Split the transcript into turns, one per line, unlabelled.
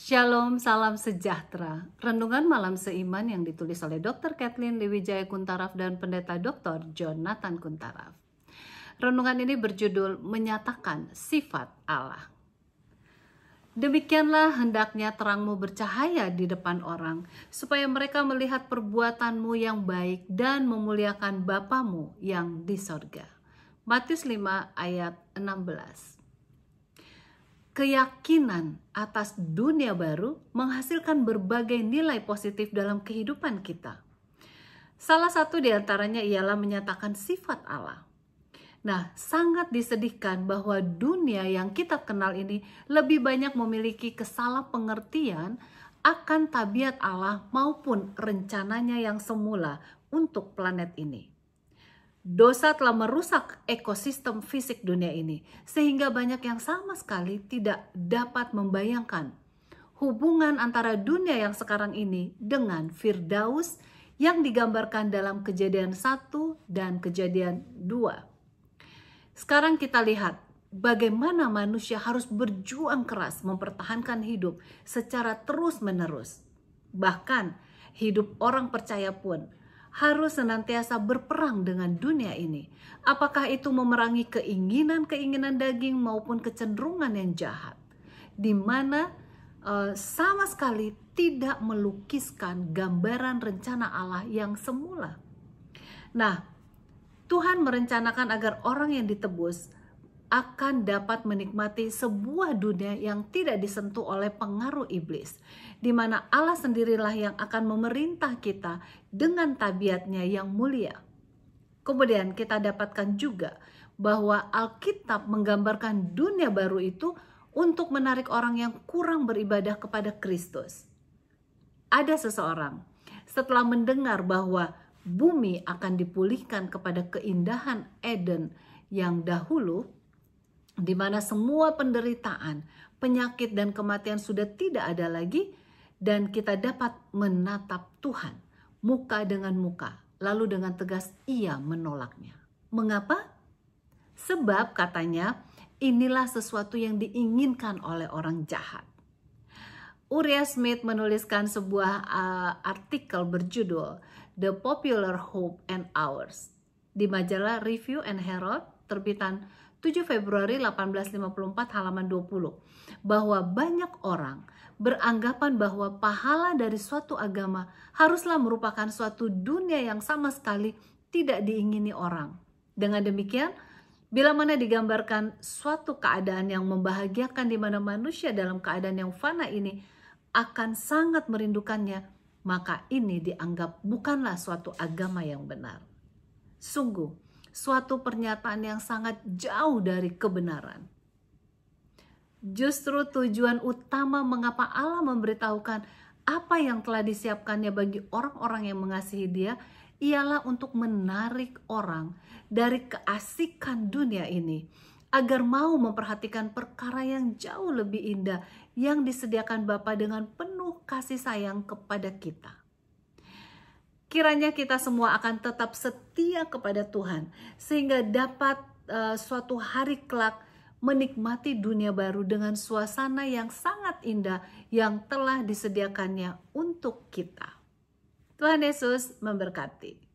Shalom, salam sejahtera. Renungan malam seiman yang ditulis oleh Dr. Kathleen Liwijaya Kuntaraf dan Pendeta Dr. Jonathan Kuntaraf. Renungan ini berjudul Menyatakan Sifat Allah. Demikianlah hendaknya terangmu bercahaya di depan orang, supaya mereka melihat perbuatanmu yang baik dan memuliakan Bapamu yang di sorga. Matius 5 ayat 16 keyakinan atas dunia baru menghasilkan berbagai nilai positif dalam kehidupan kita. Salah satu di antaranya ialah menyatakan sifat Allah. Nah, sangat disedihkan bahwa dunia yang kita kenal ini lebih banyak memiliki kesalahpengertian akan tabiat Allah maupun rencananya yang semula untuk planet ini. Dosa telah merusak ekosistem fisik dunia ini, sehingga banyak yang sama sekali tidak dapat membayangkan hubungan antara dunia yang sekarang ini dengan Firdaus yang digambarkan dalam kejadian 1 dan kejadian 2. Sekarang kita lihat bagaimana manusia harus berjuang keras mempertahankan hidup secara terus-menerus. Bahkan hidup orang percaya pun harus senantiasa berperang dengan dunia ini. Apakah itu memerangi keinginan-keinginan daging maupun kecenderungan yang jahat, di mana uh, sama sekali tidak melukiskan gambaran rencana Allah yang semula. Nah, Tuhan merencanakan agar orang yang ditebus akan dapat menikmati sebuah dunia yang tidak disentuh oleh pengaruh iblis, di mana Allah sendirilah yang akan memerintah kita dengan tabiatnya yang mulia. Kemudian kita dapatkan juga bahwa Alkitab menggambarkan dunia baru itu untuk menarik orang yang kurang beribadah kepada Kristus. Ada seseorang setelah mendengar bahwa bumi akan dipulihkan kepada keindahan Eden yang dahulu, di mana semua penderitaan, penyakit dan kematian sudah tidak ada lagi dan kita dapat menatap Tuhan muka dengan muka. Lalu dengan tegas ia menolaknya. Mengapa? Sebab katanya inilah sesuatu yang diinginkan oleh orang jahat. Uriah Smith menuliskan sebuah uh, artikel berjudul The Popular Hope and Ours di majalah Review and Herald terbitan 7 Februari 1854 halaman 20 bahwa banyak orang beranggapan bahwa pahala dari suatu agama haruslah merupakan suatu dunia yang sama sekali tidak diingini orang. Dengan demikian, bila mana digambarkan suatu keadaan yang membahagiakan di mana manusia dalam keadaan yang fana ini akan sangat merindukannya, maka ini dianggap bukanlah suatu agama yang benar. Sungguh, suatu pernyataan yang sangat jauh dari kebenaran. Justru tujuan utama mengapa Allah memberitahukan apa yang telah disiapkannya bagi orang-orang yang mengasihi Dia ialah untuk menarik orang dari keasikan dunia ini agar mau memperhatikan perkara yang jauh lebih indah yang disediakan Bapa dengan penuh kasih sayang kepada kita. Kiranya kita semua akan tetap setia kepada Tuhan sehingga dapat uh, suatu hari kelak menikmati dunia baru dengan suasana yang sangat indah yang telah disediakannya untuk kita. Tuhan Yesus memberkati.